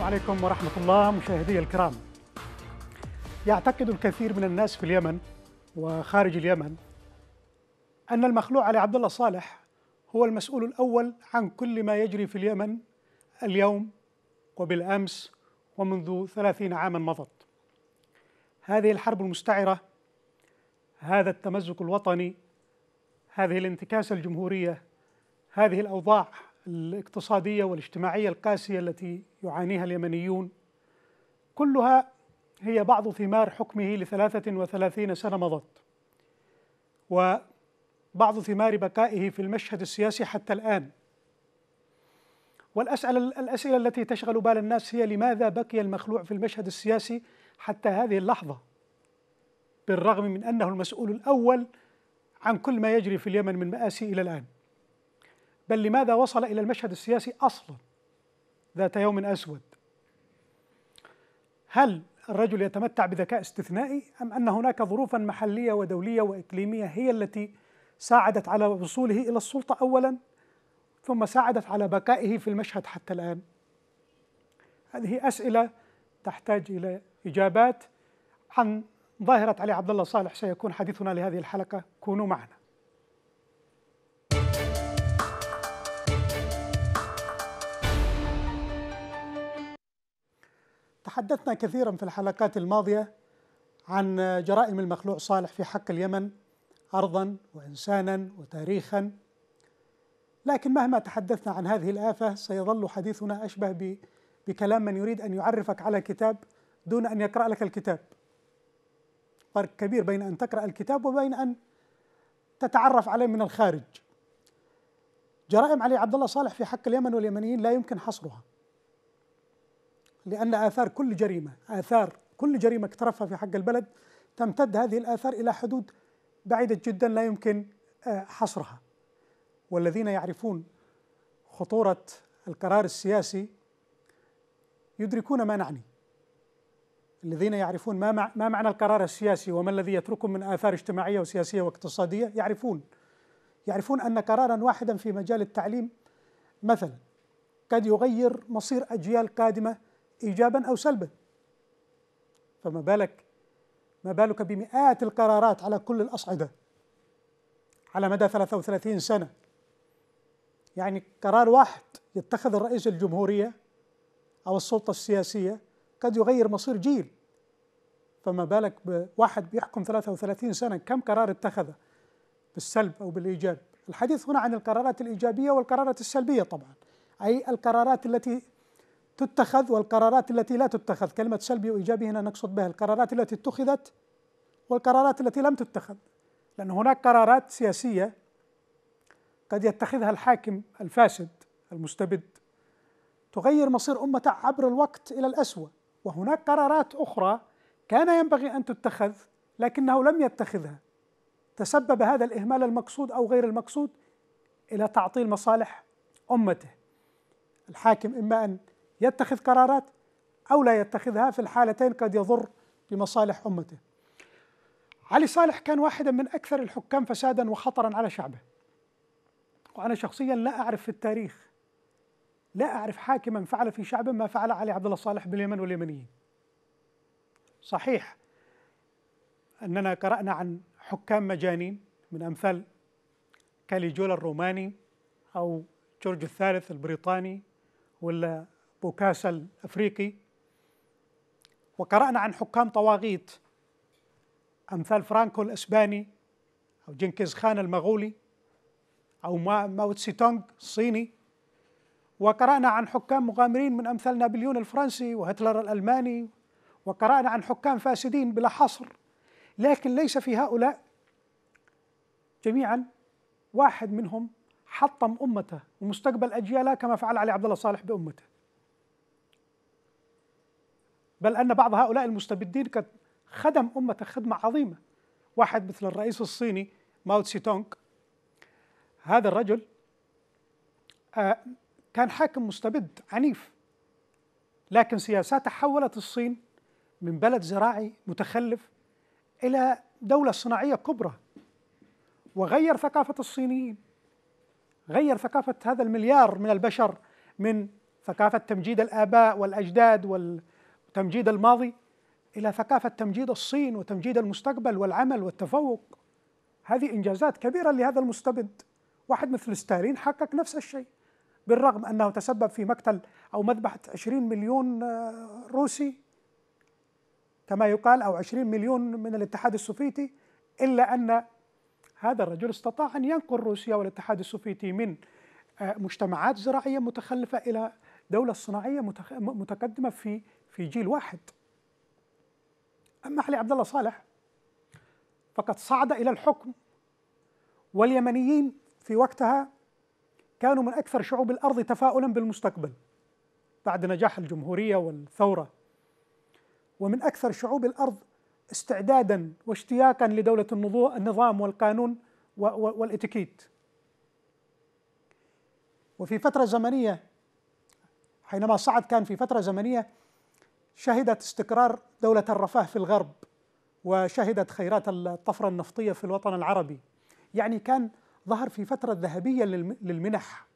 السلام عليكم ورحمة الله مشاهدي الكرام يعتقد الكثير من الناس في اليمن وخارج اليمن أن المخلوع علي عبد الله صالح هو المسؤول الأول عن كل ما يجري في اليمن اليوم وبالأمس ومنذ ثلاثين عاما مضت هذه الحرب المستعرة هذا التمزق الوطني هذه الانتكاسة الجمهورية هذه الأوضاع الاقتصاديه والاجتماعيه القاسيه التي يعانيها اليمنيون كلها هي بعض ثمار حكمه لثلاثة وثلاثين سنة مضت وبعض ثمار بقائه في المشهد السياسي حتى الآن والأسئلة الأسئلة التي تشغل بال الناس هي لماذا بقي المخلوع في المشهد السياسي حتى هذه اللحظة بالرغم من أنه المسؤول الأول عن كل ما يجري في اليمن من مآسي إلى الآن بل لماذا وصل إلى المشهد السياسي أصلا ذات يوم أسود هل الرجل يتمتع بذكاء استثنائي أم أن هناك ظروفا محلية ودولية وإقليمية هي التي ساعدت على وصوله إلى السلطة أولا ثم ساعدت على بقائه في المشهد حتى الآن هذه أسئلة تحتاج إلى إجابات عن ظاهرة علي عبد الله صالح سيكون حديثنا لهذه الحلقة كونوا معنا تحدثنا كثيرا في الحلقات الماضية عن جرائم المخلوع صالح في حق اليمن أرضا وإنسانا وتاريخا لكن مهما تحدثنا عن هذه الآفة سيظل حديثنا أشبه بكلام من يريد أن يعرفك على كتاب دون أن يقرأ لك الكتاب فرق كبير بين أن تقرأ الكتاب وبين أن تتعرف عليه من الخارج جرائم علي عبد الله صالح في حق اليمن واليمنيين لا يمكن حصرها لأن آثار كل جريمة آثار كل جريمة اقترفها في حق البلد تمتد هذه الآثار إلى حدود بعيدة جدا لا يمكن آه، حصرها والذين يعرفون خطورة القرار السياسي يدركون ما نعني الذين يعرفون ما, مع ما معنى القرار السياسي وما الذي يتركهم من آثار اجتماعية وسياسية واقتصادية يعرفون يعرفون أن قرارا واحدا في مجال التعليم مثلا قد يغير مصير أجيال قادمة ايجابا او سلبا فما بالك ما بالك بمئات القرارات على كل الاصعده على مدى 33 سنه يعني قرار واحد يتخذ الرئيس الجمهوريه او السلطه السياسيه قد يغير مصير جيل فما بالك بواحد بيحكم 33 سنه كم قرار اتخذه بالسلب او بالايجاب الحديث هنا عن القرارات الايجابيه والقرارات السلبيه طبعا اي القرارات التي تتخذ والقرارات التي لا تتخذ كلمة سلبي وإيجابي هنا نقصد بها القرارات التي اتخذت والقرارات التي لم تتخذ لأن هناك قرارات سياسية قد يتخذها الحاكم الفاسد المستبد تغير مصير أمته عبر الوقت إلى الأسوأ وهناك قرارات أخرى كان ينبغي أن تتخذ لكنه لم يتخذها تسبب هذا الإهمال المقصود أو غير المقصود إلى تعطيل مصالح أمته الحاكم إما أن يتخذ قرارات أو لا يتخذها في الحالتين قد يضر بمصالح أمته علي صالح كان واحدا من أكثر الحكام فسادا وخطرا على شعبه وأنا شخصيا لا أعرف في التاريخ لا أعرف حاكما فعل في شعبه ما فعل علي عبد الله صالح باليمن واليمنيين صحيح أننا قرأنا عن حكام مجانين من أمثال كاليجولا الروماني أو جورج الثالث البريطاني ولا بوكاسا الافريقي وقرانا عن حكام طواغيت امثال فرانكو الاسباني او جنكيز خان المغولي او ماو تسي تونغ الصيني وقرانا عن حكام مغامرين من امثال نابليون الفرنسي وهتلر الالماني وقرانا عن حكام فاسدين بلا حصر لكن ليس في هؤلاء جميعا واحد منهم حطم امته ومستقبل اجيالها كما فعل علي عبد الله صالح بامته بل أن بعض هؤلاء المستبدين قد خدم أمة خدمة عظيمة واحد مثل الرئيس الصيني ماو تسي تونغ هذا الرجل آه، كان حاكم مستبد عنيف لكن سياساته حولت الصين من بلد زراعي متخلف إلى دولة صناعية كبرى وغير ثقافة الصينيين غير ثقافة هذا المليار من البشر من ثقافة تمجيد الآباء والأجداد وال تمجيد الماضي إلى ثقافة تمجيد الصين وتمجيد المستقبل والعمل والتفوق هذه إنجازات كبيرة لهذا المستبد واحد مثل ستالين حقق نفس الشيء بالرغم أنه تسبب في مقتل أو مذبحة 20 مليون آه، روسي كما يقال أو 20 مليون من الاتحاد السوفيتي إلا أن هذا الرجل استطاع أن ينقل روسيا والاتحاد السوفيتي من آه، مجتمعات زراعية متخلفة إلى دولة صناعية متقدمة في في جيل واحد أما علي عبد الله صالح فقد صعد إلى الحكم واليمنيين في وقتها كانوا من أكثر شعوب الأرض تفاؤلا بالمستقبل بعد نجاح الجمهورية والثورة ومن أكثر شعوب الأرض استعدادا واشتياقا لدولة النظام والقانون والإتيكيت وفي فترة زمنية حينما صعد كان في فترة زمنية شهدت استقرار دولة الرفاه في الغرب وشهدت خيرات الطفرة النفطية في الوطن العربي يعني كان ظهر في فترة ذهبية للمنح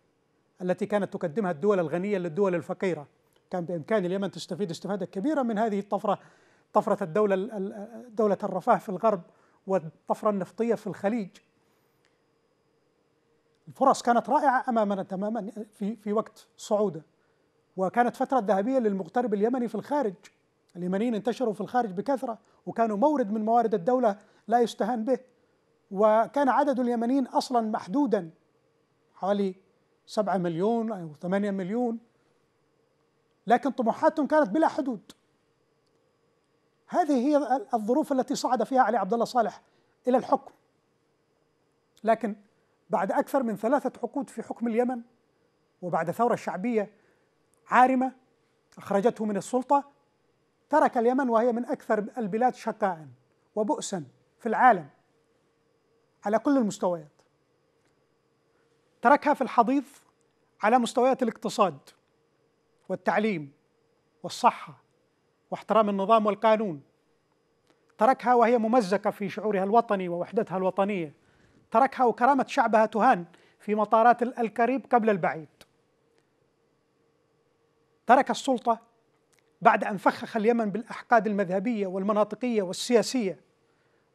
التي كانت تقدمها الدول الغنية للدول الفقيرة كان بإمكان اليمن تستفيد استفادة كبيرة من هذه الطفرة طفرة الدولة دولة الرفاه في الغرب والطفرة النفطية في الخليج الفرص كانت رائعة أمامنا تماما في في وقت صعوده وكانت فترة ذهبية للمغترب اليمني في الخارج اليمنيين انتشروا في الخارج بكثرة وكانوا مورد من موارد الدولة لا يستهان به وكان عدد اليمنيين أصلا محدودا حوالي 7 مليون أو 8 مليون لكن طموحاتهم كانت بلا حدود هذه هي الظروف التي صعد فيها علي عبد الله صالح إلى الحكم لكن بعد أكثر من ثلاثة عقود في حكم اليمن وبعد ثورة شعبية عارمة أخرجته من السلطة ترك اليمن وهي من أكثر البلاد شقاء وبؤسا في العالم على كل المستويات تركها في الحضيض على مستويات الاقتصاد والتعليم والصحة واحترام النظام والقانون تركها وهي ممزقة في شعورها الوطني ووحدتها الوطنية تركها وكرامة شعبها تهان في مطارات القريب قبل البعيد ترك السلطة بعد أن فخخ اليمن بالأحقاد المذهبية والمناطقية والسياسية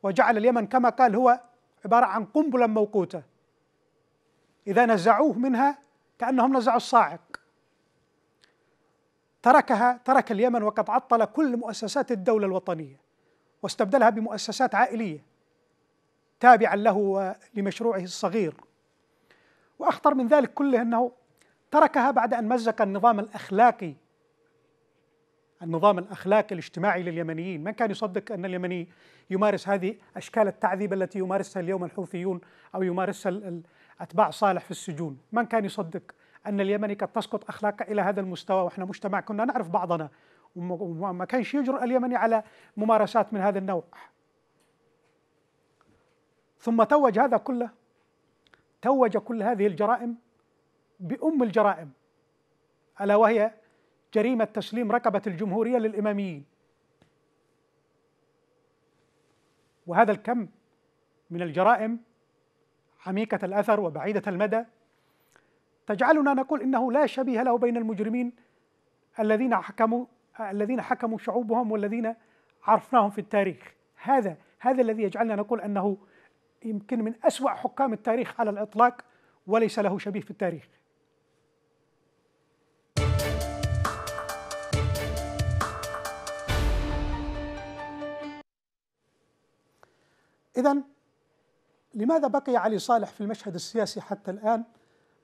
وجعل اليمن كما قال هو عبارة عن قنبلة موقوتة إذا نزعوه منها كأنهم نزعوا الصاعق تركها ترك اليمن وقد عطل كل مؤسسات الدولة الوطنية واستبدلها بمؤسسات عائلية تابعا له لمشروعه الصغير وأخطر من ذلك كله أنه تركها بعد أن مزق النظام الأخلاقي النظام الأخلاقي الاجتماعي لليمنيين من كان يصدق أن اليمني يمارس هذه أشكال التعذيب التي يمارسها اليوم الحوثيون أو يمارسها أتباع صالح في السجون من كان يصدق أن اليمني قد تسقط أخلاقه إلى هذا المستوى وإحنا مجتمع كنا نعرف بعضنا وما كانش يجرؤ اليمني على ممارسات من هذا النوع ثم توج هذا كله توج كل هذه الجرائم بأم الجرائم ألا وهي جريمة تسليم رقبة الجمهورية للإماميين وهذا الكم من الجرائم عميقة الأثر وبعيدة المدى تجعلنا نقول إنه لا شبيه له بين المجرمين الذين حكموا الذين حكموا شعوبهم والذين عرفناهم في التاريخ هذا هذا الذي يجعلنا نقول أنه يمكن من أسوأ حكام التاريخ على الإطلاق وليس له شبيه في التاريخ إذا لماذا بقي علي صالح في المشهد السياسي حتى الآن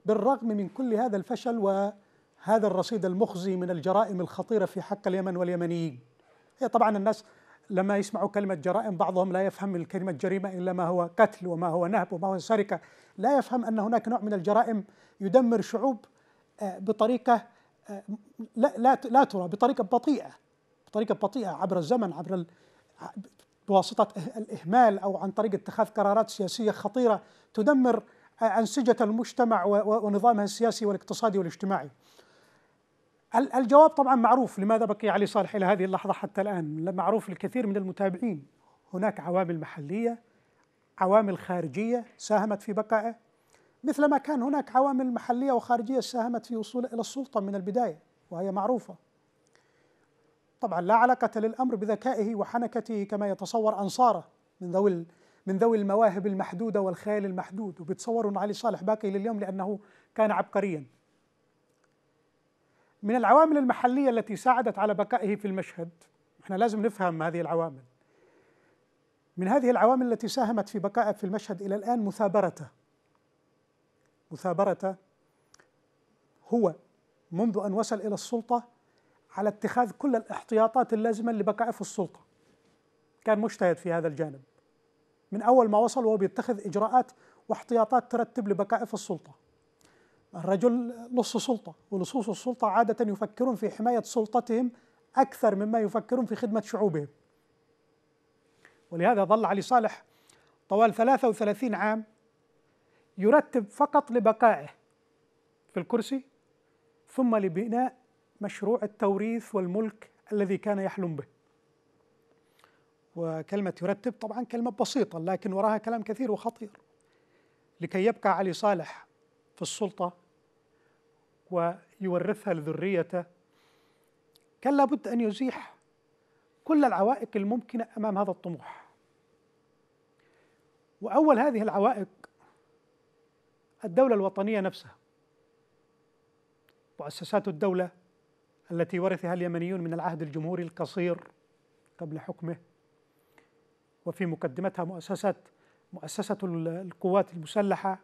بالرغم من كل هذا الفشل وهذا الرصيد المخزي من الجرائم الخطيرة في حق اليمن واليمنيين هي طبعا الناس لما يسمعوا كلمة جرائم بعضهم لا يفهم الكلمة جريمة إلا ما هو قتل وما هو نهب وما هو سرقة لا يفهم أن هناك نوع من الجرائم يدمر شعوب آه، بطريقة آه، لا, لا, لا ترى بطريقة بطيئة بطريقة بطيئة عبر الزمن عبر بواسطة إه-، الإهمال أو عن طريق اتخاذ قرارات سياسية خطيرة تدمر أنسجة المجتمع ونظامها السياسي والاقتصادي والاجتماعي الجواب طبعا معروف لماذا بقي علي صالح إلى هذه اللحظة حتى الآن معروف للكثير من المتابعين هناك عوامل محلية عوامل خارجية ساهمت في بقائه مثلما كان هناك عوامل محلية وخارجية ساهمت في وصوله إلى السلطة من البداية وهي معروفة طبعا لا علاقة للأمر بذكائه وحنكته كما يتصور أنصاره من ذوي من ذوي المواهب المحدودة والخيال المحدود وبتصور أن علي صالح باقي لليوم لأنه كان عبقريا من العوامل المحلية التي ساعدت على بقائه في المشهد احنا لازم نفهم هذه العوامل من هذه العوامل التي ساهمت في بقائه في المشهد إلى الآن مثابرته مثابرته هو منذ أن وصل إلى السلطة على اتخاذ كل الاحتياطات اللازمة لبقائه في السلطة كان مجتهد في هذا الجانب من أول ما وصل وهو بيتخذ إجراءات واحتياطات ترتب لبقائه في السلطة الرجل لص سلطة ولصوص السلطة عادة يفكرون في حماية سلطتهم أكثر مما يفكرون في خدمة شعوبهم ولهذا ظل علي صالح طوال 33 عام يرتب فقط لبقائه في الكرسي ثم لبناء مشروع التوريث والملك الذي كان يحلم به وكلمة يرتب طبعا كلمة بسيطة لكن وراها كلام كثير وخطير لكي يبقى علي صالح في السلطة ويورثها لذريته كان لابد أن يزيح كل العوائق الممكنة أمام هذا الطموح وأول هذه العوائق الدولة الوطنية نفسها مؤسسات الدولة التي ورثها اليمنيون من العهد الجمهوري القصير قبل حكمه وفي مقدمتها مؤسسة مؤسسة القوات المسلحة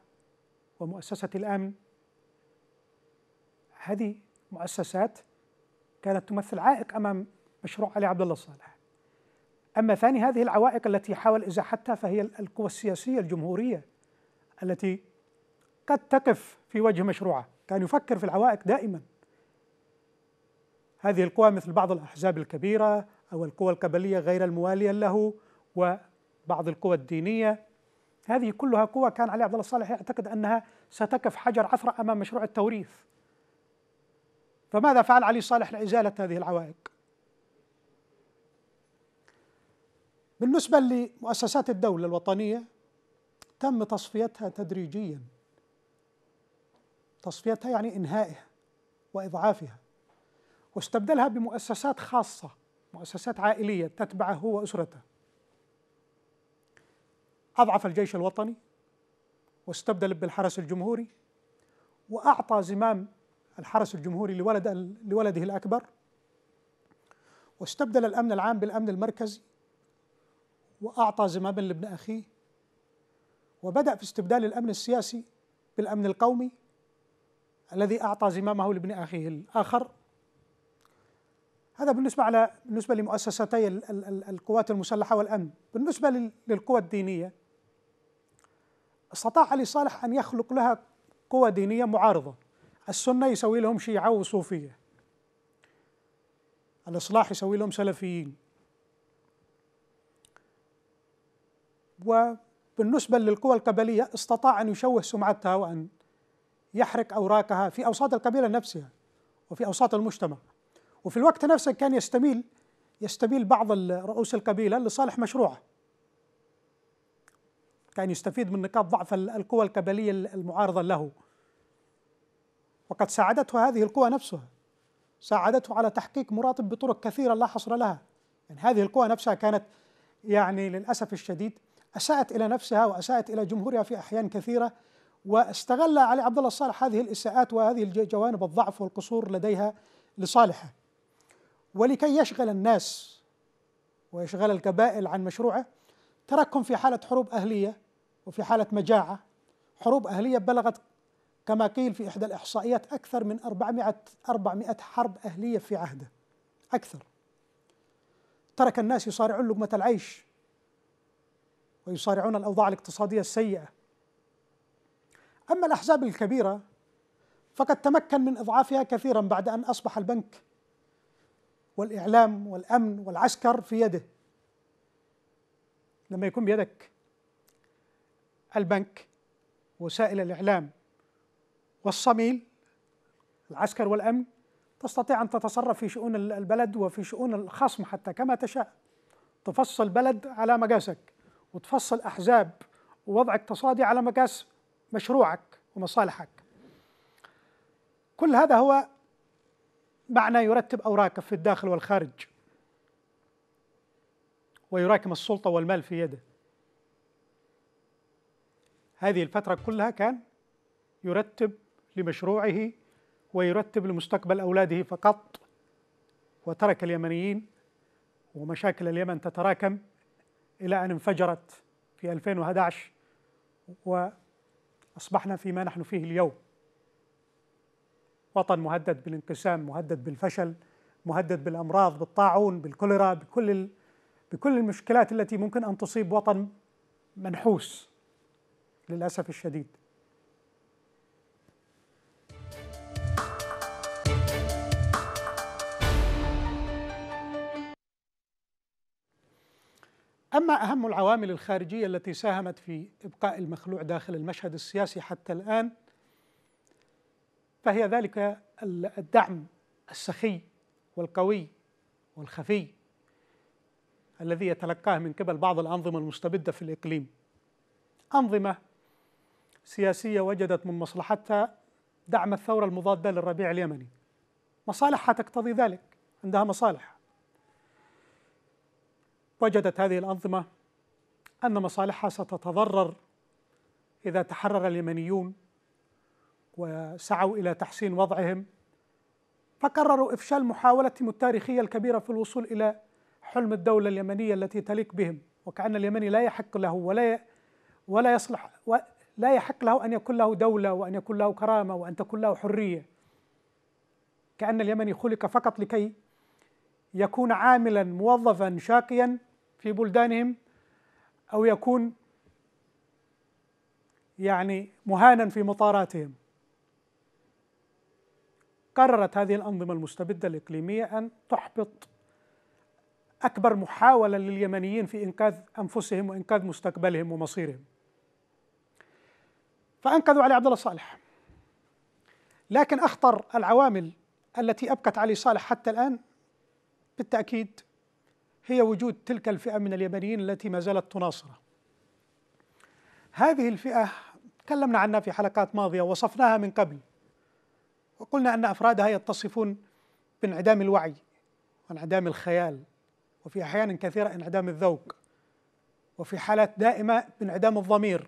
ومؤسسة الأمن هذه مؤسسات كانت تمثل عائق أمام مشروع علي عبد الله الصالح أما ثاني هذه العوائق التي حاول إزاحتها فهي القوى السياسية الجمهورية التي قد تقف في وجه مشروعه كان يفكر في العوائق دائما هذه القوى مثل بعض الأحزاب الكبيرة أو القوى القبلية غير الموالية له وبعض القوى الدينية هذه كلها قوى كان علي عبد الله الصالح يعتقد أنها ستكف حجر عثرة أمام مشروع التوريث فماذا فعل علي صالح لإزالة هذه العوائق؟ بالنسبة لمؤسسات الدولة الوطنية تم تصفيتها تدريجيا تصفيتها يعني إنهائها وإضعافها واستبدلها بمؤسسات خاصة مؤسسات عائلية تتبعه هو وأسرته أضعف الجيش الوطني واستبدل بالحرس الجمهوري وأعطى زمام الحرس الجمهوري لولد لولده الأكبر واستبدل الأمن العام بالأمن المركزي وأعطى زماما لابن أخيه وبدأ في استبدال الأمن السياسي بالأمن القومي الذي أعطى زمامه لابن أخيه الآخر هذا بالنسبة على بالنسبة لمؤسستي القوات المسلحة والأمن بالنسبة للقوى الدينية استطاع علي صالح أن يخلق لها قوى دينية معارضة السنة يسوي لهم شيعة وصوفية الإصلاح يسوي لهم سلفيين وبالنسبة للقوى القبلية استطاع أن يشوه سمعتها وأن يحرق أوراقها في أوساط القبيلة نفسها وفي أوساط المجتمع وفي الوقت نفسه كان يستميل يستميل بعض رؤوس القبيلة لصالح مشروعه كان يستفيد من نقاط ضعف القوى القبلية المعارضة له وقد ساعدته هذه القوى نفسها ساعدته على تحقيق مراتب بطرق كثيرة لا حصر لها يعني هذه القوى نفسها كانت يعني للأسف الشديد أساءت إلى نفسها وأساءت إلى جمهورها في أحيان كثيرة واستغل علي عبد الله الصالح هذه الإساءات وهذه الجوانب الضعف والقصور لديها لصالحه ولكي يشغل الناس ويشغل القبائل عن مشروعه تركهم في حالة حروب أهلية وفي حالة مجاعة حروب أهلية بلغت كما قيل في إحدى الإحصائيات أكثر من 400 400 حرب أهلية في عهده أكثر ترك الناس يصارعون لقمة العيش ويصارعون الأوضاع الاقتصادية السيئة أما الأحزاب الكبيرة فقد تمكن من إضعافها كثيرا بعد أن أصبح البنك والإعلام والأمن والعسكر في يده لما يكون بيدك البنك وسائل الإعلام والصميل العسكر والأمن تستطيع أن تتصرف في شؤون البلد وفي شؤون الخصم حتى كما تشاء تفصل بلد على مقاسك وتفصل أحزاب ووضع اقتصادي على مقاس مشروعك ومصالحك كل هذا هو معنى يرتب أوراقه في الداخل والخارج ويراكم السلطة والمال في يده هذه الفترة كلها كان يرتب لمشروعه ويرتب لمستقبل أولاده فقط وترك اليمنيين ومشاكل اليمن تتراكم إلى أن انفجرت في 2011 وأصبحنا فيما نحن فيه اليوم وطن مهدد بالانقسام مهدد بالفشل مهدد بالامراض بالطاعون بالكوليرا بكل بكل المشكلات التي ممكن ان تصيب وطن منحوس للاسف الشديد اما اهم العوامل الخارجيه التي ساهمت في ابقاء المخلوع داخل المشهد السياسي حتى الان فهي ذلك الدعم السخي والقوي والخفي الذي يتلقاه من قبل بعض الأنظمة المستبدة في الإقليم أنظمة سياسية وجدت من مصلحتها دعم الثورة المضادة للربيع اليمني مصالحها تقتضي ذلك عندها مصالح وجدت هذه الأنظمة أن مصالحها ستتضرر إذا تحرر اليمنيون وسعوا إلى تحسين وضعهم فقرروا إفشال محاولتهم التاريخية الكبيرة في الوصول إلى حلم الدولة اليمنية التي تليق بهم وكأن اليمني لا يحق له ولا ولا يصلح لا يحق له أن يكون له دولة وأن يكون له كرامة وأن تكون له حرية كأن اليمني خلق فقط لكي يكون عاملا موظفا شاقيا في بلدانهم أو يكون يعني مهانا في مطاراتهم قررت هذه الأنظمة المستبدة الإقليمية أن تحبط أكبر محاولة لليمنيين في إنقاذ أنفسهم وإنقاذ مستقبلهم ومصيرهم فأنقذوا علي عبد الله صالح لكن أخطر العوامل التي أبقت علي صالح حتى الآن بالتأكيد هي وجود تلك الفئة من اليمنيين التي ما زالت تناصره هذه الفئة تكلمنا عنها في حلقات ماضية وصفناها من قبل وقلنا أن أفرادها يتصفون بانعدام الوعي وانعدام الخيال وفي أحيان كثيرة انعدام الذوق وفي حالات دائمة بانعدام الضمير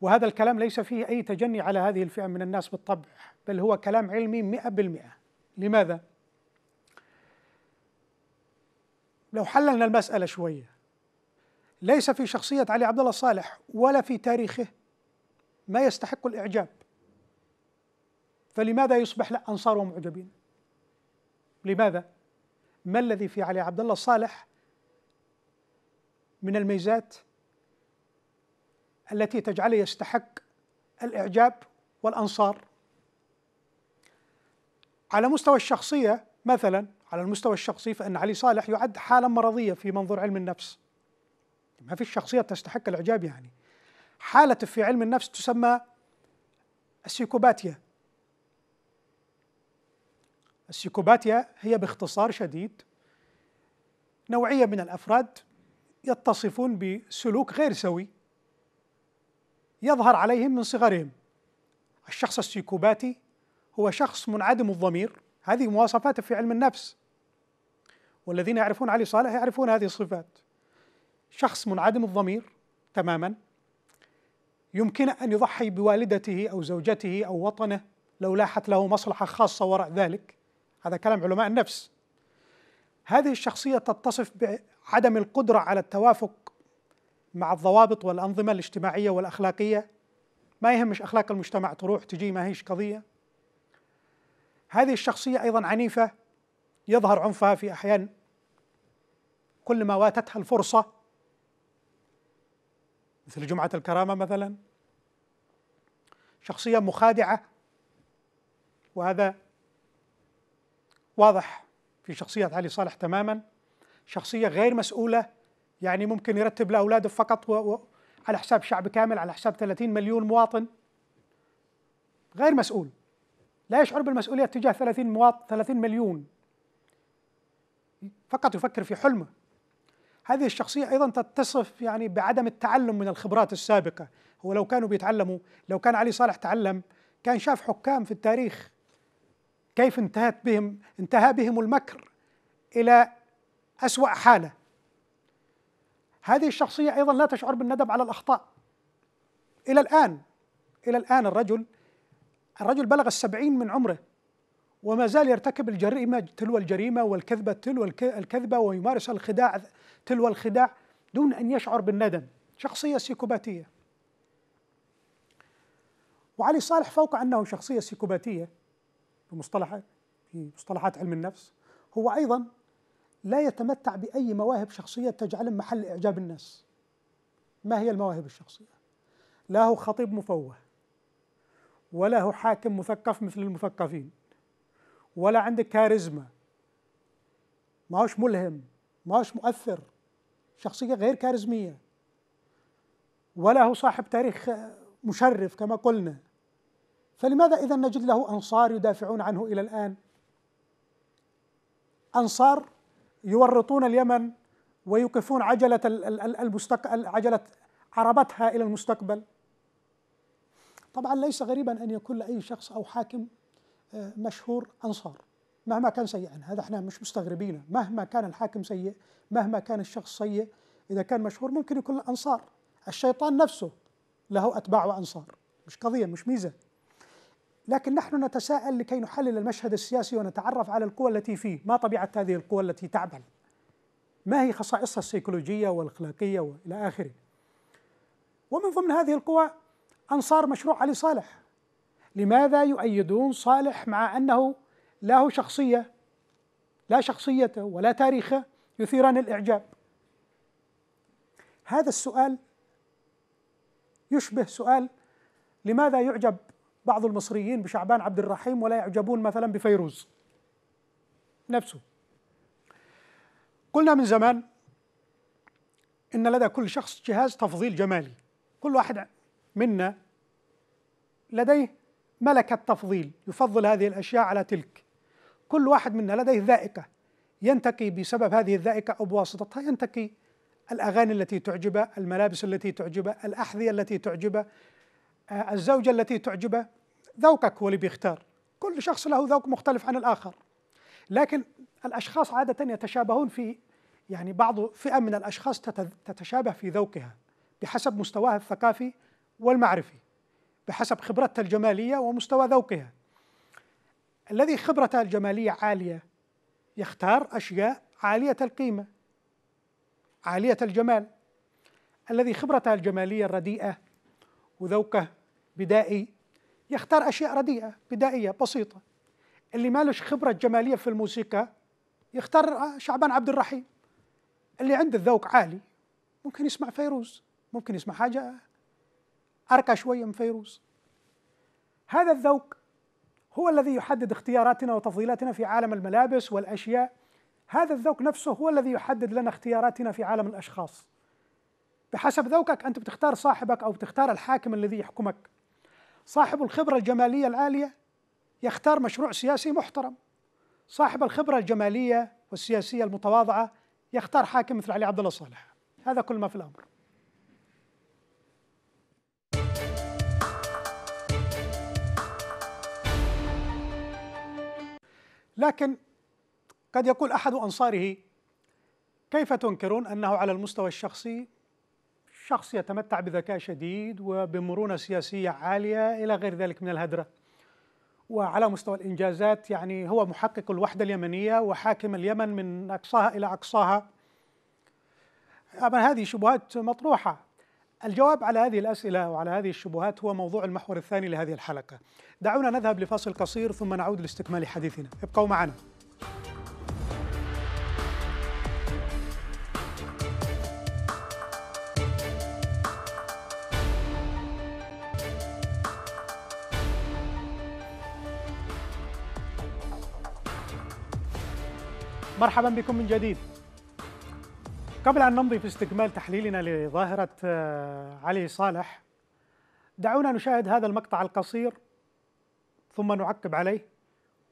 وهذا الكلام ليس فيه أي تجني على هذه الفئة من الناس بالطبع بل هو كلام علمي مئة بالمئة لماذا؟ لو حللنا المسألة شوية ليس في شخصية علي عبد الله صالح ولا في تاريخه ما يستحق الإعجاب فلماذا يصبح لا أنصاره معجبين لماذا ما الذي في علي عبد الله الصالح من الميزات التي تجعله يستحق الإعجاب والأنصار على مستوى الشخصية مثلا على المستوى الشخصي فإن علي صالح يعد حالة مرضية في منظور علم النفس ما في شخصية تستحق الإعجاب يعني حالة في علم النفس تسمى السيكوباتيا السيكوباتيا هي باختصار شديد نوعية من الأفراد يتصفون بسلوك غير سوي يظهر عليهم من صغرهم الشخص السيكوباتي هو شخص منعدم الضمير هذه مواصفاته في علم النفس والذين يعرفون علي صالح يعرفون هذه الصفات شخص منعدم الضمير تماما يمكن أن يضحي بوالدته أو زوجته أو وطنه لو لاحت له مصلحة خاصة وراء ذلك هذا كلام علماء النفس هذه الشخصية تتصف بعدم القدرة على التوافق مع الضوابط والأنظمة الاجتماعية والأخلاقية ما يهمش أخلاق المجتمع تروح تجي ما هيش قضية هذه الشخصية أيضا عنيفة يظهر عنفها في أحيان كل ما واتتها الفرصة مثل جمعة الكرامة مثلا شخصية مخادعة وهذا واضح في شخصية علي صالح تماما شخصية غير مسؤولة يعني ممكن يرتب لأولاده فقط و... و... على حساب شعب كامل على حساب 30 مليون مواطن غير مسؤول لا يشعر بالمسؤولية تجاه 30 مواطن 30 مليون فقط يفكر في حلمه هذه الشخصية أيضا تتصف يعني بعدم التعلم من الخبرات السابقة هو لو كانوا بيتعلموا لو كان علي صالح تعلم كان شاف حكام في التاريخ كيف انتهت بهم انتهى بهم المكر إلى أسوأ حالة هذه الشخصية أيضا لا تشعر بالندم على الأخطاء إلى الآن إلى الآن الرجل الرجل بلغ السبعين من عمره وما زال يرتكب الجريمة تلو الجريمة والكذبة تلو الكذبة ويمارس الخداع تلو الخداع دون أن يشعر بالندم شخصية سيكوباتية وعلي صالح فوق أنه شخصية سيكوباتية بمصطلحه في مصطلحات علم النفس هو ايضا لا يتمتع باي مواهب شخصيه تجعله محل اعجاب الناس ما هي المواهب الشخصيه لا هو خطيب مفوه ولا هو حاكم مثقف مثل المثقفين ولا عنده كاريزما ما هوش ملهم ما هوش مؤثر شخصية غير كاريزمية ولا هو صاحب تاريخ مشرف كما قلنا فلماذا إذا نجد له أنصار يدافعون عنه إلى الآن أنصار يورطون اليمن ويوقفون عجلة المستق... عجلة عربتها إلى المستقبل طبعا ليس غريبا أن يكون لأي شخص أو حاكم آه، مشهور أنصار مهما كان سيئا هذا احنا مش مستغربين مهما كان الحاكم سيء مهما كان الشخص سيء إذا كان مشهور ممكن يكون أنصار الشيطان نفسه له أتباع وأنصار مش قضية مش ميزة لكن نحن نتساءل لكي نحلل المشهد السياسي ونتعرف على القوى التي فيه ما طبيعة هذه القوى التي تعمل ما هي خصائصها السيكولوجية والأخلاقية وإلى آخره ومن ضمن هذه القوى أنصار مشروع علي صالح لماذا يؤيدون صالح مع أنه له شخصية لا شخصيته ولا تاريخه يثيران الإعجاب هذا السؤال يشبه سؤال لماذا يعجب بعض المصريين بشعبان عبد الرحيم ولا يعجبون مثلا بفيروز نفسه قلنا من زمان ان لدى كل شخص جهاز تفضيل جمالي كل واحد منا لديه ملكة تفضيل يفضل هذه الأشياء على تلك كل واحد منا لديه ذائقة ينتقي بسبب هذه الذائقة أو بواسطتها ينتقي الأغاني التي تعجبه الملابس التي تعجبه الأحذية التي تعجبه آه، الزوجة التي تعجبه ذوقك هو اللي بيختار كل شخص له ذوق مختلف عن الآخر لكن الأشخاص عادة يتشابهون في يعني بعض فئة من الأشخاص تتشابه في ذوقها بحسب مستواها الثقافي والمعرفي بحسب خبرتها الجمالية ومستوى ذوقها الذي خبرته الجمالية عالية يختار أشياء عالية القيمة عالية الجمال الذي خبرته الجمالية الرديئة وذوقه بدائي يختار أشياء رديئة بدائية بسيطة اللي ما لهش خبرة جمالية في الموسيقى يختار شعبان عبد الرحيم اللي عنده ذوق عالي ممكن يسمع فيروز ممكن يسمع حاجة أركى شوية من فيروز هذا الذوق هو الذي يحدد اختياراتنا وتفضيلاتنا في عالم الملابس والأشياء هذا الذوق نفسه هو الذي يحدد لنا اختياراتنا في عالم الأشخاص بحسب ذوقك أنت بتختار صاحبك أو بتختار الحاكم الذي يحكمك صاحب الخبرة الجمالية العالية يختار مشروع سياسي محترم صاحب الخبرة الجمالية والسياسية المتواضعة يختار حاكم مثل علي عبد الله صالح هذا كل ما في الأمر لكن قد يقول أحد أنصاره كيف تنكرون أنه على المستوى الشخصي شخص يتمتع بذكاء شديد وبمرونة سياسية عالية إلى غير ذلك من الهدرة وعلى مستوى الإنجازات يعني هو محقق الوحدة اليمنية وحاكم اليمن من أقصاها إلى أقصاها أما هذه شبهات مطروحة الجواب على هذه الأسئلة وعلى هذه الشبهات هو موضوع المحور الثاني لهذه الحلقة دعونا نذهب لفاصل قصير ثم نعود لاستكمال حديثنا ابقوا معنا مرحبا بكم من جديد قبل أن نمضي في استكمال تحليلنا لظاهرة آه، علي صالح دعونا نشاهد هذا المقطع القصير ثم نعقب عليه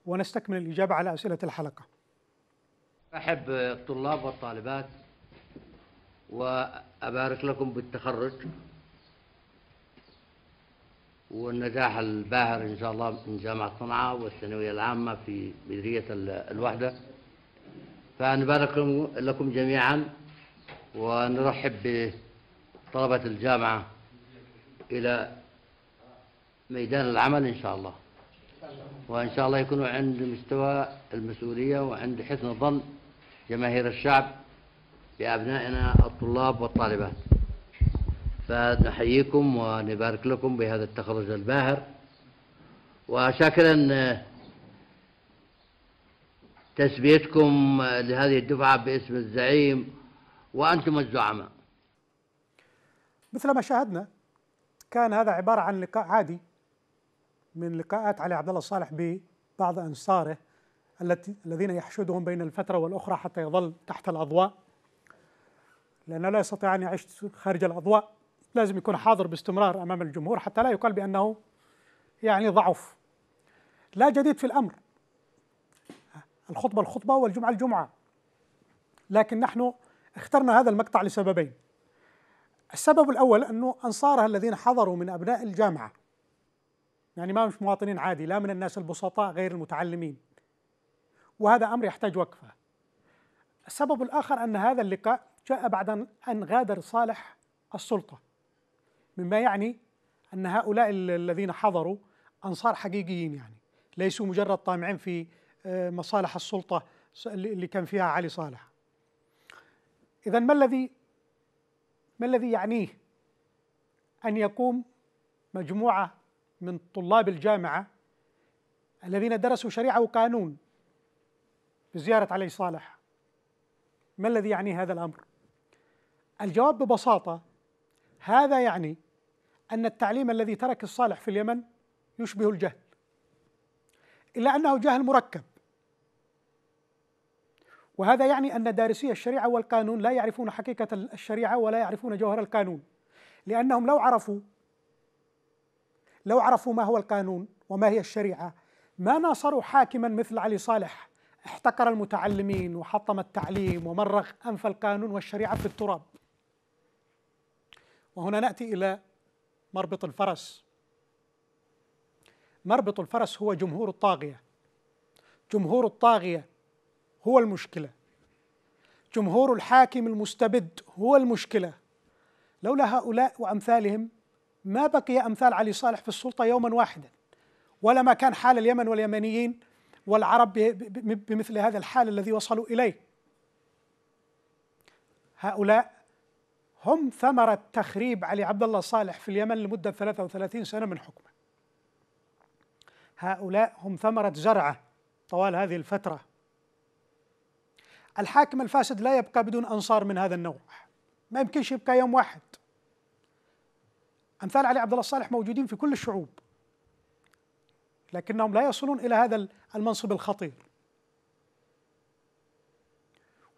ونستكمل الإجابة على أسئلة الحلقة أحب الطلاب والطالبات وأبارك لكم بالتخرج والنجاح الباهر إن شاء الله من جامعة صنعاء والثانوية العامة في مديرية الوحدة فنبارك لكم جميعا ونرحب بطلبة الجامعة إلى ميدان العمل إن شاء الله وإن شاء الله يكونوا عند مستوى المسؤولية وعند حسن ظن جماهير الشعب بأبنائنا الطلاب والطالبات فنحييكم ونبارك لكم بهذا التخرج الباهر وشاكرا تسبيتكم لهذه الدفعة باسم الزعيم وأنتم الزعماء مثل ما شاهدنا كان هذا عبارة عن لقاء عادي من لقاءات علي عبد الله الصالح ببعض أنصاره التي الذين يحشدهم بين الفترة والأخرى حتى يظل تحت الأضواء لأنه لا يستطيع أن يعيش خارج الأضواء لازم يكون حاضر باستمرار أمام الجمهور حتى لا يقال بأنه يعني ضعف لا جديد في الأمر الخطبة الخطبة والجمعة الجمعة لكن نحن اخترنا هذا المقطع لسببين السبب الأول أنه أنصارها الذين حضروا من أبناء الجامعة يعني ما مش مواطنين عادي لا من الناس البسطاء غير المتعلمين وهذا أمر يحتاج وقفة السبب الآخر أن هذا اللقاء جاء بعد أن غادر صالح السلطة مما يعني أن هؤلاء الذين حضروا أنصار حقيقيين يعني ليسوا مجرد طامعين في مصالح السلطة اللي كان فيها علي صالح إذا ما الذي ما الذي يعنيه أن يقوم مجموعة من طلاب الجامعة الذين درسوا شريعة وقانون بزيارة علي صالح ما الذي يعني هذا الأمر؟ الجواب ببساطة هذا يعني أن التعليم الذي ترك الصالح في اليمن يشبه الجهل إلا أنه جهل مركب وهذا يعني أن دارسي الشريعة والقانون لا يعرفون حقيقة الشريعة ولا يعرفون جوهر القانون لأنهم لو عرفوا لو عرفوا ما هو القانون وما هي الشريعة ما ناصروا حاكما مثل علي صالح احتقر المتعلمين وحطم التعليم ومرغ أنف القانون والشريعة في التراب وهنا نأتي إلى مربط الفرس مربط الفرس هو جمهور الطاغية جمهور الطاغية هو المشكلة جمهور الحاكم المستبد هو المشكلة لولا هؤلاء وأمثالهم ما بقي أمثال علي صالح في السلطة يوما واحدا ولا ما كان حال اليمن واليمنيين والعرب بمثل هذا الحال الذي وصلوا إليه هؤلاء هم ثمرة تخريب علي عبد الله صالح في اليمن لمدة 33 سنة من حكمه هؤلاء هم ثمرة زرعه طوال هذه الفترة الحاكم الفاسد لا يبقى بدون أنصار من هذا النوع ما يمكنش يبقى يوم واحد أمثال علي عبد الله الصالح موجودين في كل الشعوب لكنهم لا يصلون إلى هذا المنصب الخطير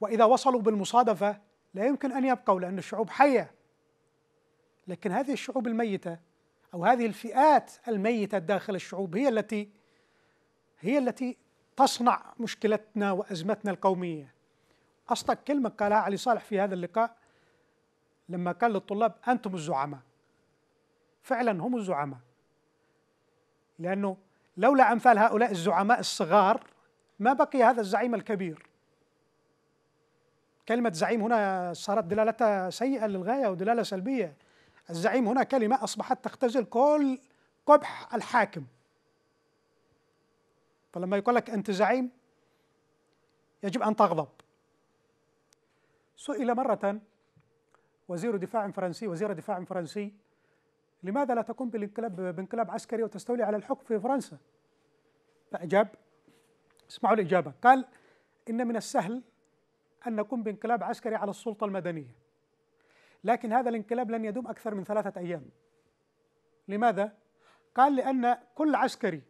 وإذا وصلوا بالمصادفة لا يمكن أن يبقوا لأن الشعوب حية لكن هذه الشعوب الميتة أو هذه الفئات الميتة داخل الشعوب هي التي هي التي تصنع مشكلتنا وأزمتنا القومية أصدق كلمة قالها علي صالح في هذا اللقاء لما قال للطلاب أنتم الزعماء فعلا هم الزعماء لأنه لولا أمثال هؤلاء الزعماء الصغار ما بقي هذا الزعيم الكبير كلمة زعيم هنا صارت دلالتها سيئة للغاية ودلالة سلبية الزعيم هنا كلمة أصبحت تختزل كل قبح الحاكم فلما يقول لك أنت زعيم يجب أن تغضب سئل مرة وزير دفاع فرنسي وزير دفاع فرنسي لماذا لا تقوم بالانقلاب بانقلاب عسكري وتستولي على الحكم في فرنسا؟ فأجاب اسمعوا الإجابة قال إن من السهل أن نقوم بانقلاب عسكري على السلطة المدنية لكن هذا الانقلاب لن يدوم أكثر من ثلاثة أيام لماذا؟ قال لأن كل عسكري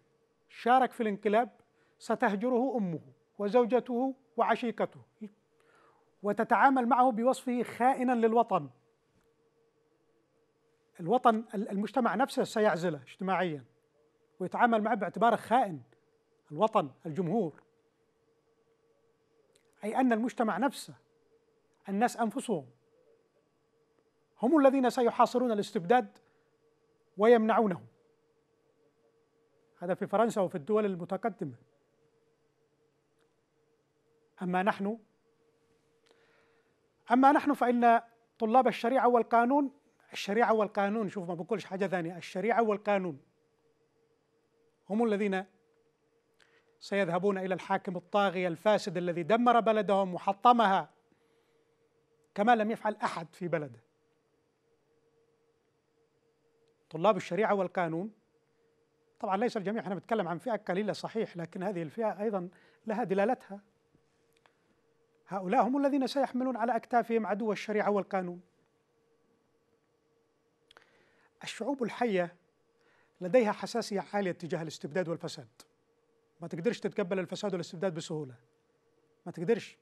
شارك في الانقلاب ستهجره أمه وزوجته وعشيقته وتتعامل معه بوصفه خائنا للوطن الوطن المجتمع نفسه سيعزله اجتماعيا ويتعامل معه باعتباره خائن الوطن الجمهور أي أن المجتمع نفسه الناس أنفسهم هم الذين سيحاصرون الاستبداد ويمنعونه هذا في فرنسا وفي الدول المتقدمة أما نحن أما نحن فإن طلاب الشريعة والقانون الشريعة والقانون شوف ما بقولش حاجة ثانية الشريعة والقانون هم الذين سيذهبون إلى الحاكم الطاغي الفاسد الذي دمر بلدهم وحطمها كما لم يفعل أحد في بلده طلاب الشريعة والقانون طبعا ليس الجميع احنا بنتكلم عن فئة قليلة صحيح لكن هذه الفئة أيضا لها دلالتها هؤلاء هم الذين سيحملون على أكتافهم عدو الشريعة والقانون الشعوب الحية لديها حساسية عالية تجاه الاستبداد والفساد ما تقدرش تتقبل الفساد والاستبداد بسهولة ما تقدرش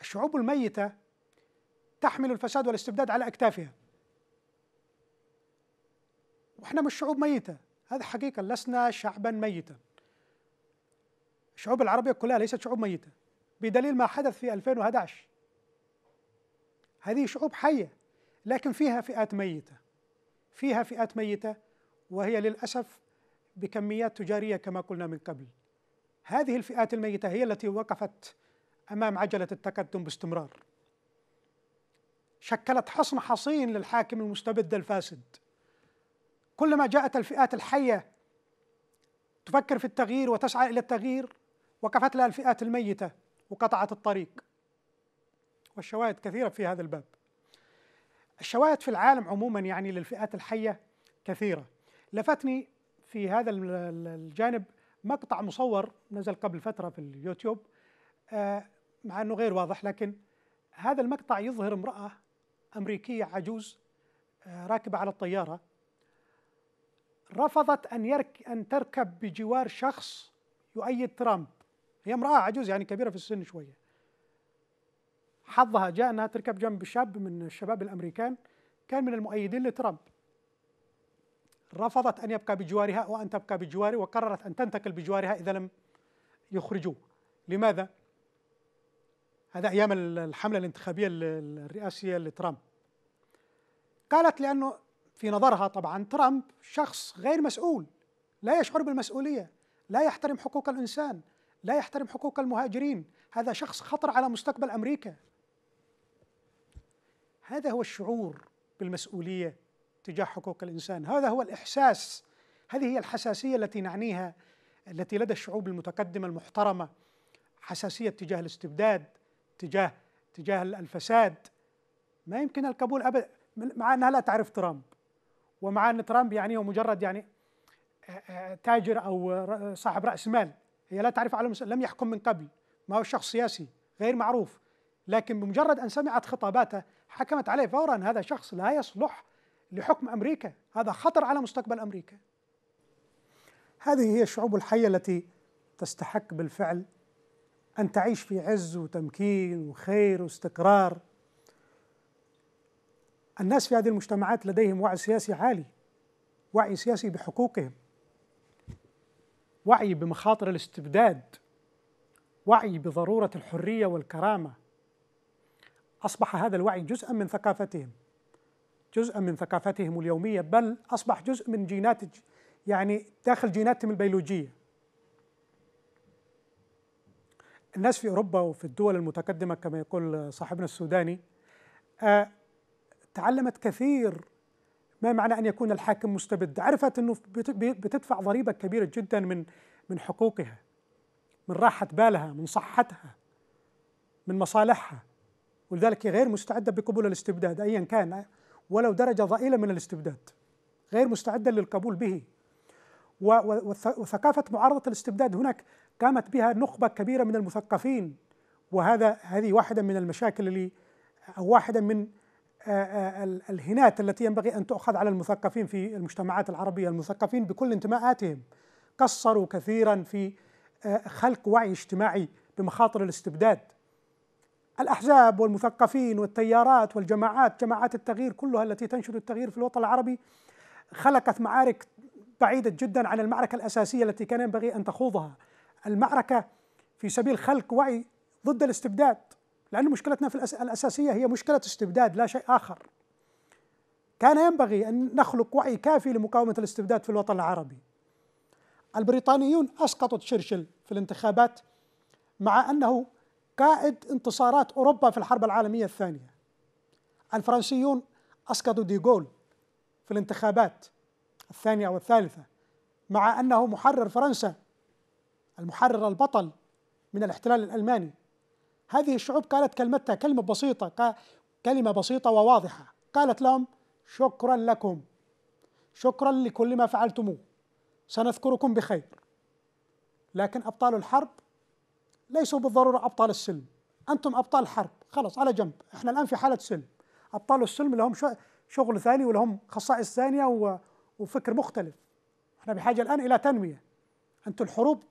الشعوب الميتة تحمل الفساد والاستبداد على أكتافها واحنا مش شعوب ميتة هذا حقيقة لسنا شعبا ميتا الشعوب العربية كلها ليست شعوب ميتة بدليل ما حدث في 2011 هذه شعوب حية لكن فيها فئات ميتة فيها فئات ميتة وهي للأسف بكميات تجارية كما قلنا من قبل هذه الفئات الميتة هي التي وقفت أمام عجلة التقدم باستمرار شكلت حصن حصين للحاكم المستبد الفاسد كلما جاءت الفئات الحية تفكر في التغيير وتسعى إلى التغيير وقفت لها الفئات الميتة وقطعت الطريق والشواهد كثيرة في هذا الباب الشواهد في العالم عموما يعني للفئات الحية كثيرة لفتني في هذا الجانب مقطع مصور نزل قبل فترة في اليوتيوب آه، مع أنه غير واضح لكن هذا المقطع يظهر امرأة أمريكية عجوز آه، راكبة على الطيارة رفضت أن, يرك أن تركب بجوار شخص يؤيد ترامب هي امرأة عجوز يعني كبيرة في السن شوية حظها جاء أنها تركب جنب شاب من الشباب الأمريكان كان من المؤيدين لترامب رفضت أن يبقى بجوارها وأن تبقى بجواره وقررت أن تنتقل بجوارها إذا لم يخرجوه لماذا؟ هذا أيام الحملة الانتخابية الرئاسية لترامب قالت لأنه في نظرها طبعا ترامب شخص غير مسؤول لا يشعر بالمسؤولية لا يحترم حقوق الإنسان لا يحترم حقوق المهاجرين هذا شخص خطر على مستقبل امريكا هذا هو الشعور بالمسؤوليه تجاه حقوق الانسان هذا هو الاحساس هذه هي الحساسيه التي نعنيها التي لدى الشعوب المتقدمه المحترمه حساسيه تجاه الاستبداد تجاه تجاه الفساد ما يمكن القبول ابدا مع انها لا تعرف ترامب ومع ان ترامب يعني هو مجرد يعني آه، آه، تاجر او صاحب راس مال هي لا تعرف على لم يحكم من قبل ما هو شخص سياسي غير معروف لكن بمجرد أن سمعت خطاباته حكمت عليه فورا هذا شخص لا يصلح لحكم أمريكا هذا خطر على مستقبل أمريكا هذه هي الشعوب الحية التي تستحق بالفعل أن تعيش في عز وتمكين وخير واستقرار الناس في هذه المجتمعات لديهم وعي سياسي عالي وعي سياسي بحقوقهم وعي بمخاطر الاستبداد وعي بضروره الحريه والكرامه اصبح هذا الوعي جزءا من ثقافتهم جزءا من ثقافتهم اليوميه بل اصبح جزء من جينات يعني داخل جيناتهم البيولوجيه الناس في اوروبا وفي الدول المتقدمه كما يقول صاحبنا السوداني آه، تعلمت كثير ما معنى أن يكون الحاكم مستبد عرفت أنه بتدفع ضريبة كبيرة جدا من من حقوقها من راحة بالها من صحتها من مصالحها ولذلك غير مستعدة بقبول الاستبداد أيا كان ولو درجة ضئيلة من الاستبداد غير مستعدة للقبول به وثقافة معارضة الاستبداد هناك قامت بها نخبة كبيرة من المثقفين وهذا هذه واحدة من المشاكل اللي أو واحدة من آه، آه، الهنات التي ينبغي أن تؤخذ على المثقفين في المجتمعات العربية المثقفين بكل انتماءاتهم قصروا كثيرا في آه، خلق وعي اجتماعي بمخاطر الاستبداد الأحزاب والمثقفين والتيارات والجماعات جماعات التغيير كلها التي تنشر التغيير في الوطن العربي خلقت معارك بعيدة جدا عن المعركة الأساسية التي كان ينبغي أن تخوضها المعركة في سبيل خلق وعي ضد الاستبداد لأن مشكلتنا في الأس... الأساسية هي مشكلة استبداد لا شيء آخر كان ينبغي أن نخلق وعي كافي لمقاومة الاستبداد في الوطن العربي البريطانيون أسقطوا تشرشل في الانتخابات مع أنه قائد انتصارات أوروبا في الحرب العالمية الثانية الفرنسيون أسقطوا ديغول في الانتخابات الثانية والثالثة مع أنه محرر فرنسا المحرر البطل من الاحتلال الألماني هذه الشعوب قالت كلمتها كلمة بسيطة كلمة بسيطة وواضحة قالت لهم شكرا لكم شكرا لكل ما فعلتموه سنذكركم بخير لكن أبطال الحرب ليسوا بالضرورة أبطال السلم أنتم أبطال حرب خلص على جنب إحنا الآن في حالة سلم أبطال السلم لهم شغل ثاني ولهم خصائص ثانية وفكر مختلف احنا بحاجة الآن إلى تنمية أنتم الحروب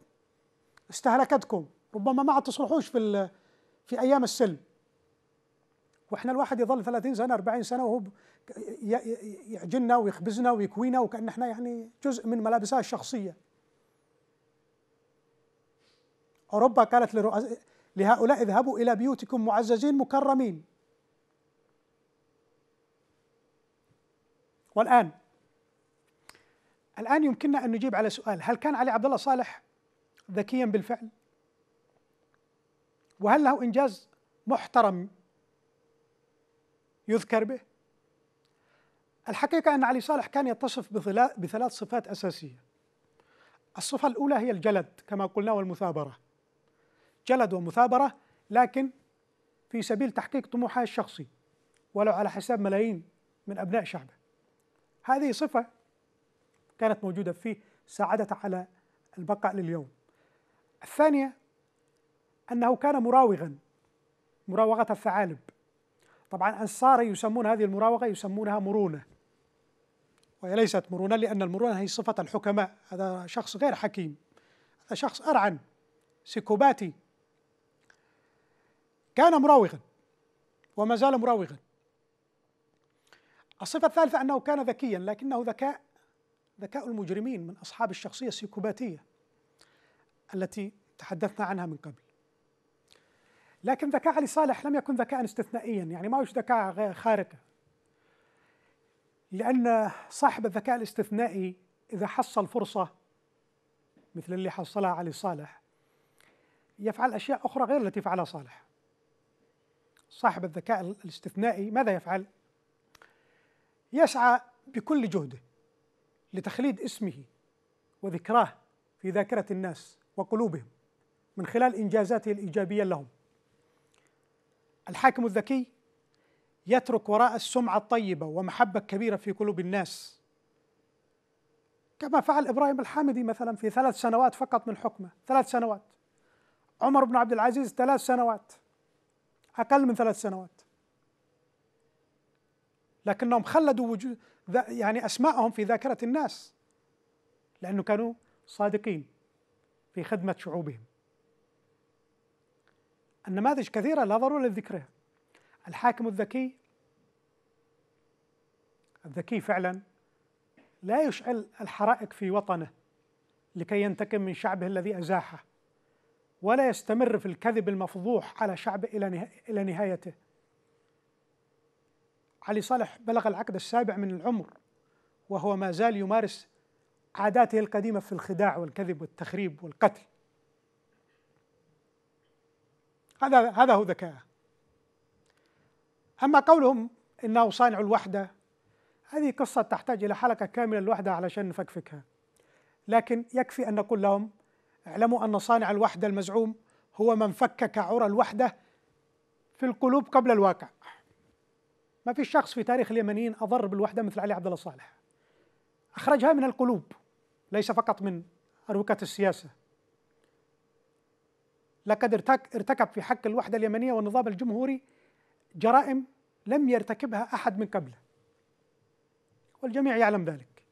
استهلكتكم ربما ما عاد تصلحوش في في ايام السلم واحنا الواحد يظل 30 سنه 40 سنه وهو يعجننا ويخبزنا ويكوينا وكان احنا يعني جزء من ملابسها الشخصيه اوروبا قالت لرؤس... لهؤلاء اذهبوا الى بيوتكم معززين مكرمين والان الان يمكننا ان نجيب على سؤال هل كان علي عبد الله صالح ذكيا بالفعل وهل له إنجاز محترم يذكر به؟ الحقيقة أن علي صالح كان يتصف بثلاث صفات أساسية الصفة الأولى هي الجلد كما قلنا والمثابرة جلد ومثابرة لكن في سبيل تحقيق طموحه الشخصي ولو على حساب ملايين من أبناء شعبه هذه صفة كانت موجودة فيه ساعدته على البقاء لليوم الثانية أنه كان مراوغا مراوغة الثعالب طبعا أنصار يسمون هذه المراوغة يسمونها مرونة وهي ليست مرونة لأن المرونة هي صفة الحكماء هذا شخص غير حكيم هذا شخص أرعن سيكوباتي كان مراوغا وما زال مراوغا الصفة الثالثة أنه كان ذكيا لكنه ذكاء ذكاء المجرمين من أصحاب الشخصية السيكوباتية التي تحدثنا عنها من قبل لكن ذكاء علي صالح لم يكن ذكاء استثنائيا يعني ما هوش ذكاء خارقة لأن صاحب الذكاء الاستثنائي إذا حصل فرصة مثل اللي حصلها علي صالح يفعل أشياء أخرى غير التي فعلها صالح صاحب الذكاء الاستثنائي ماذا يفعل؟ يسعى بكل جهده لتخليد اسمه وذكراه في ذاكرة الناس وقلوبهم من خلال إنجازاته الإيجابية لهم الحاكم الذكي يترك وراء السمعة الطيبة ومحبة كبيرة في قلوب الناس كما فعل إبراهيم الحامدي مثلا في ثلاث سنوات فقط من حكمه ثلاث سنوات عمر بن عبد العزيز ثلاث سنوات أقل من ثلاث سنوات لكنهم خلدوا وجود يعني أسماءهم في ذاكرة الناس لأنه كانوا صادقين في خدمة شعوبهم النماذج كثيرة لا ضرورة لذكرها الحاكم الذكي الذكي فعلا لا يشعل الحرائق في وطنه لكي ينتقم من شعبه الذي أزاحه ولا يستمر في الكذب المفضوح على شعبه إلى نهايته علي صالح بلغ العقد السابع من العمر وهو ما زال يمارس عاداته القديمة في الخداع والكذب والتخريب والقتل هذا هذا هو ذكاء أما قولهم إنه صانع الوحدة هذه قصة تحتاج إلى حلقة كاملة الوحدة علشان نفكفكها لكن يكفي أن نقول لهم اعلموا أن صانع الوحدة المزعوم هو من فكك عرى الوحدة في القلوب قبل الواقع ما في شخص في تاريخ اليمنيين أضر بالوحدة مثل علي عبد الله صالح أخرجها من القلوب ليس فقط من أروقة السياسة لقد ارتكب في حق الوحدة اليمنية والنظام الجمهوري جرائم لم يرتكبها أحد من قبله والجميع يعلم ذلك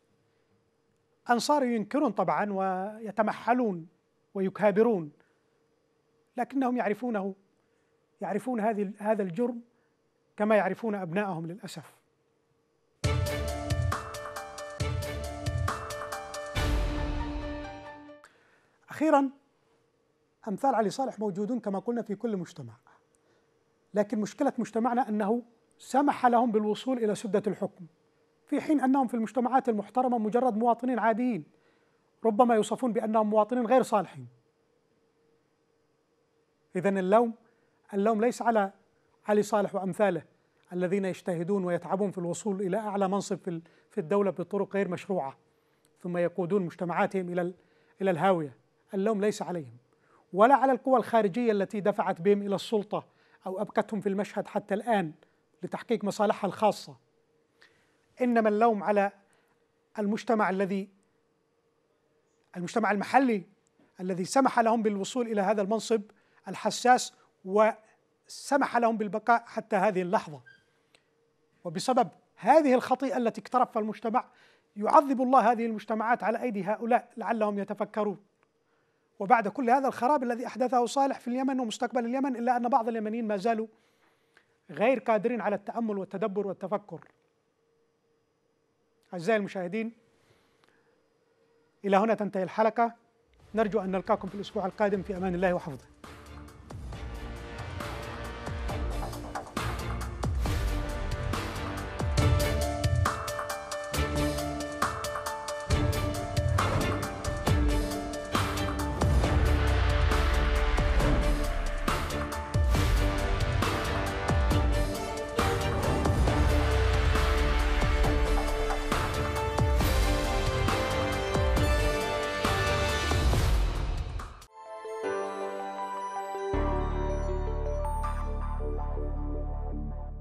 أنصار ينكرون طبعا ويتمحلون ويكابرون لكنهم يعرفونه يعرفون هذه هذا الجرم كما يعرفون أبنائهم للأسف أخيرا أمثال علي صالح موجودون كما قلنا في كل مجتمع لكن مشكلة مجتمعنا أنه سمح لهم بالوصول إلى سدة الحكم في حين أنهم في المجتمعات المحترمة مجرد مواطنين عاديين ربما يوصفون بأنهم مواطنين غير صالحين إذا اللوم اللوم ليس على علي صالح وأمثاله الذين يجتهدون ويتعبون في الوصول إلى أعلى منصب في الدولة بطرق غير مشروعة ثم يقودون مجتمعاتهم إلى إلى الهاوية اللوم ليس عليهم ولا على القوى الخارجية التي دفعت بهم إلى السلطة أو أبقتهم في المشهد حتى الآن لتحقيق مصالحها الخاصة إنما اللوم على المجتمع الذي المجتمع المحلي الذي سمح لهم بالوصول إلى هذا المنصب الحساس وسمح لهم بالبقاء حتى هذه اللحظة وبسبب هذه الخطيئة التي اقترفها المجتمع يعذب الله هذه المجتمعات على أيدي هؤلاء لعلهم يتفكرون وبعد كل هذا الخراب الذي أحدثه صالح في اليمن ومستقبل اليمن إلا أن بعض اليمنيين ما زالوا غير قادرين على التأمل والتدبر والتفكر أعزائي المشاهدين إلى هنا تنتهي الحلقة نرجو أن نلقاكم في الأسبوع القادم في أمان الله وحفظه